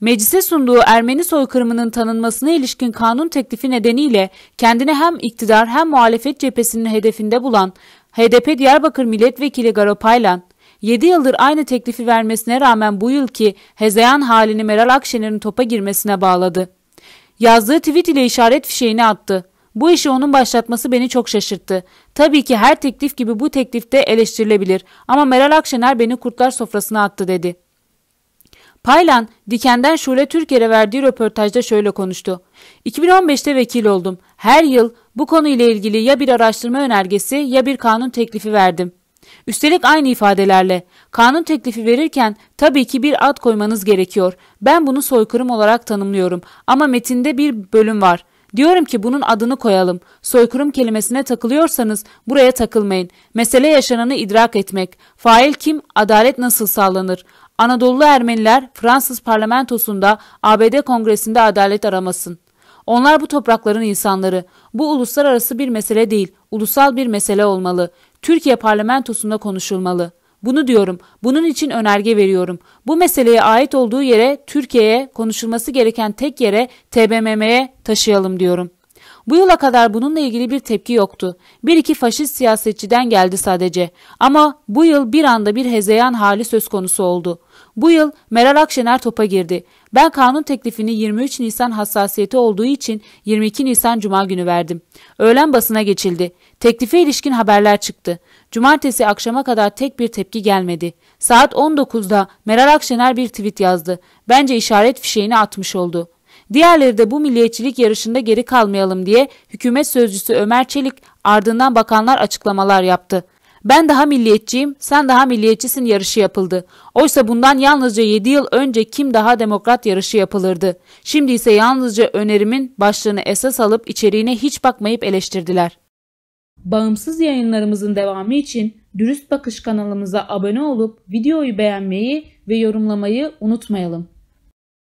Meclise sunduğu Ermeni soykırımının tanınmasına ilişkin kanun teklifi nedeniyle kendini hem iktidar hem muhalefet cephesinin hedefinde bulan HDP Diyarbakır Milletvekili Garo Paylan, 7 yıldır aynı teklifi vermesine rağmen bu yılki hezeyan halini Meral Akşener'in topa girmesine bağladı. Yazdığı tweet ile işaret fişeğini attı. Bu işi onun başlatması beni çok şaşırttı. Tabii ki her teklif gibi bu teklif de eleştirilebilir ama Meral Akşener beni kurtlar sofrasına attı dedi. Paylan, Diken'den Şule Türker'e verdiği röportajda şöyle konuştu. 2015'te vekil oldum. Her yıl bu konuyla ilgili ya bir araştırma önergesi ya bir kanun teklifi verdim. Üstelik aynı ifadelerle kanun teklifi verirken tabii ki bir ad koymanız gerekiyor. Ben bunu soykırım olarak tanımlıyorum ama metinde bir bölüm var. Diyorum ki bunun adını koyalım. Soykırım kelimesine takılıyorsanız buraya takılmayın. Mesele yaşananı idrak etmek. Fail kim? Adalet nasıl sağlanır? Anadolu Ermeniler Fransız parlamentosunda ABD kongresinde adalet aramasın. Onlar bu toprakların insanları. Bu uluslararası bir mesele değil, ulusal bir mesele olmalı. Türkiye parlamentosunda konuşulmalı. Bunu diyorum. Bunun için önerge veriyorum. Bu meseleye ait olduğu yere, Türkiye'ye, konuşulması gereken tek yere TBMM'ye taşıyalım diyorum. Bu yıla kadar bununla ilgili bir tepki yoktu. Bir iki faşist siyasetçiden geldi sadece. Ama bu yıl bir anda bir hezeyan hali söz konusu oldu. Bu yıl Meral Akşener topa girdi. Ben kanun teklifini 23 Nisan hassasiyeti olduğu için 22 Nisan Cuma günü verdim. Öğlen basına geçildi. Teklife ilişkin haberler çıktı. Cumartesi akşama kadar tek bir tepki gelmedi. Saat 19'da Meral Akşener bir tweet yazdı. Bence işaret fişeğini atmış oldu. Diğerleri de bu milliyetçilik yarışında geri kalmayalım diye hükümet sözcüsü Ömer Çelik ardından bakanlar açıklamalar yaptı. Ben daha milliyetçiyim, sen daha milliyetçisin yarışı yapıldı. Oysa bundan yalnızca 7 yıl önce kim daha demokrat yarışı yapılırdı. Şimdi ise yalnızca önerimin başlığını esas alıp içeriğine hiç bakmayıp eleştirdiler. Bağımsız yayınlarımızın devamı için Dürüst Bakış kanalımıza abone olup videoyu beğenmeyi ve yorumlamayı unutmayalım.